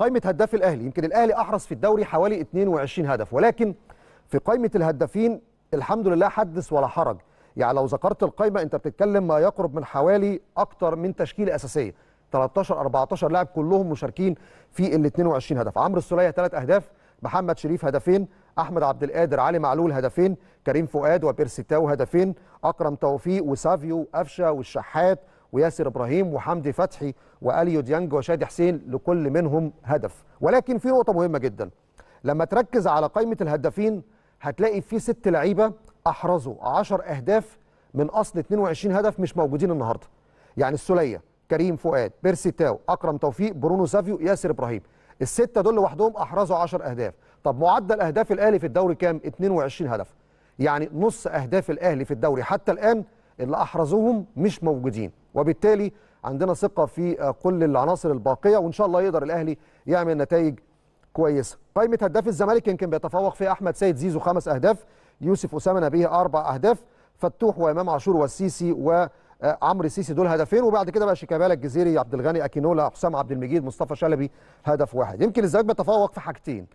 قائمه هداف الاهلي يمكن الاهلي احرز في الدوري حوالي 22 هدف ولكن في قائمه الهدافين الحمد لله حدث ولا حرج يعني لو ذكرت القائمه انت بتتكلم ما يقرب من حوالي اكتر من تشكيله اساسيه 13 14 لاعب كلهم مشاركين في ال 22 هدف عمرو السوليه ثلاث اهداف محمد شريف هدفين احمد عبد القادر علي معلول هدفين كريم فؤاد وبيرسيتاو هدفين اكرم توفيق وسافيو قفشه والشحات وياسر ابراهيم وحمدي فتحي واليو ديانج وشادي حسين لكل منهم هدف ولكن في نقطه مهمه جدا لما تركز على قائمه الهدافين هتلاقي في ست لعيبه احرزوا 10 اهداف من اصل 22 هدف مش موجودين النهارده يعني السوليه كريم فؤاد بيرسي تاو اكرم توفيق برونو سافيو ياسر ابراهيم السته دول لوحدهم احرزوا 10 اهداف طب معدل اهداف الاهلي في الدوري كام 22 هدف يعني نص اهداف الاهلي في الدوري حتى الان اللي احرزوهم مش موجودين وبالتالي عندنا ثقه في كل العناصر الباقيه وان شاء الله يقدر الاهلي يعمل نتائج كويسه قائمه طيب، هداف الزمالك يمكن بيتفوق فيها احمد سيد زيزو خمس اهداف يوسف اسامه نبيه اربع اهداف فتوح وامام عاشور والسيسي وعمرو السيسي دول هدفين وبعد كده بقى شيكابالا الجزيري عبد الغني اكينولا حسام عبد المجيد مصطفى شلبي هدف واحد يمكن الزمالك بيتفوق في حاجتين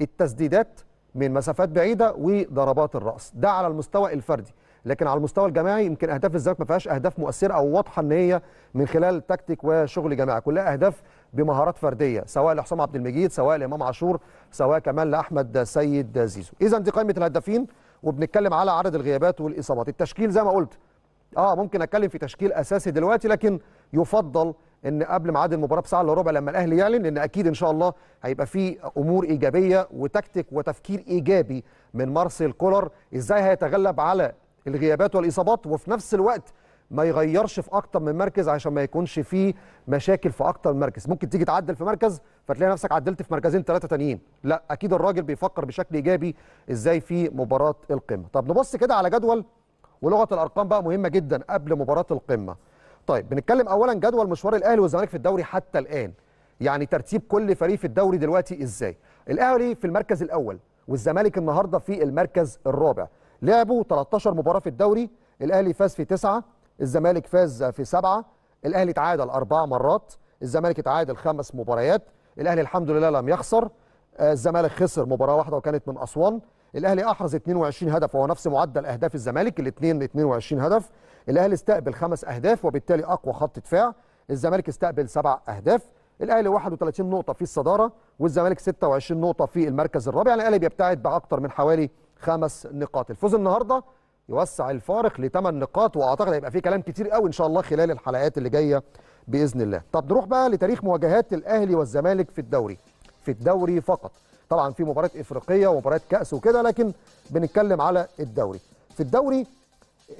التسديدات من مسافات بعيده وضربات الراس ده على المستوى الفردي لكن على المستوى الجماعي يمكن اهداف الزمالك ما فيهاش اهداف مؤثره او واضحه ان هي من خلال تكتيك وشغل جماعي كلها اهداف بمهارات فرديه سواء لحسام عبد المجيد سواء لامام عاشور سواء كمان لاحمد سيد زيزو اذا دي قائمه الهدافين وبنتكلم على عدد الغيابات والاصابات التشكيل زي ما قلت اه ممكن اتكلم في تشكيل اساسي دلوقتي لكن يفضل ان قبل ميعاد المباراه بساعه الا ربع لما الاهلي يعلن ان اكيد ان شاء الله هيبقى في امور ايجابيه وتكتيك وتفكير ايجابي من مارسيل كولر ازاي هيتغلب على الغيابات والاصابات وفي نفس الوقت ما يغيرش في اكتر من مركز عشان ما يكونش فيه مشاكل في اكتر من مركز ممكن تيجي تعدل في مركز فتلاقي نفسك عدلت في مركزين ثلاثه تانيين لا اكيد الراجل بيفكر بشكل ايجابي ازاي في مباراه القمه طب نبص كده على جدول ولغه الارقام بقى مهمه جدا قبل مباراه القمه طيب بنتكلم اولا جدول مشوار الاهلي والزمالك في الدوري حتى الان يعني ترتيب كل فريق في الدوري دلوقتي ازاي الاهلي في المركز الاول والزمالك النهارده في المركز الرابع لعبوا 13 مباراه في الدوري الاهلي فاز في تسعه الزمالك فاز في سبعه الاهلي تعادل اربع مرات الزمالك تعادل خمس مباريات الاهلي الحمد لله لم يخسر آه، الزمالك خسر مباراه واحده وكانت من اسوان الاهلي احرز 22 هدف وهو نفس معدل اهداف الزمالك الاثنين 22 هدف الاهلي استقبل خمس اهداف وبالتالي اقوى خط دفاع الزمالك استقبل سبع اهداف الاهلي 31 نقطه في الصداره والزمالك 26 نقطه في المركز الرابع يعني الاهلي بيبتعد باكثر من حوالي خمس نقاط الفوز النهارده يوسع الفارق لثمان نقاط واعتقد هيبقى فيه كلام كتير قوي ان شاء الله خلال الحلقات اللي جايه باذن الله طب نروح بقى لتاريخ مواجهات الاهلي والزمالك في الدوري في الدوري فقط طبعا في مباراه افريقيه ومباراه كاس وكده لكن بنتكلم على الدوري في الدوري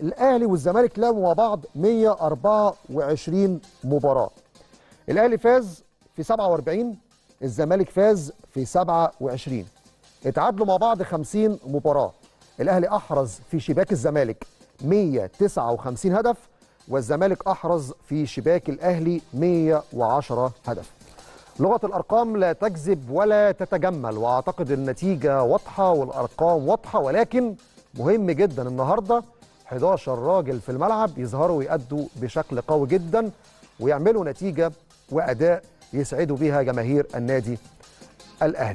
الاهلي والزمالك لعبوا مع بعض 124 مباراه الاهلي فاز في 47 الزمالك فاز في 27 اتعادلوا مع بعض 50 مباراه الاهلي احرز في شباك الزمالك 159 هدف والزمالك احرز في شباك الاهلي 110 هدف لغه الارقام لا تكذب ولا تتجمل واعتقد النتيجه واضحه والارقام واضحه ولكن مهم جدا النهارده 11 راجل في الملعب يظهروا ويأدوا بشكل قوي جدا ويعملوا نتيجه واداء يسعدوا بيها جماهير النادي الاهلي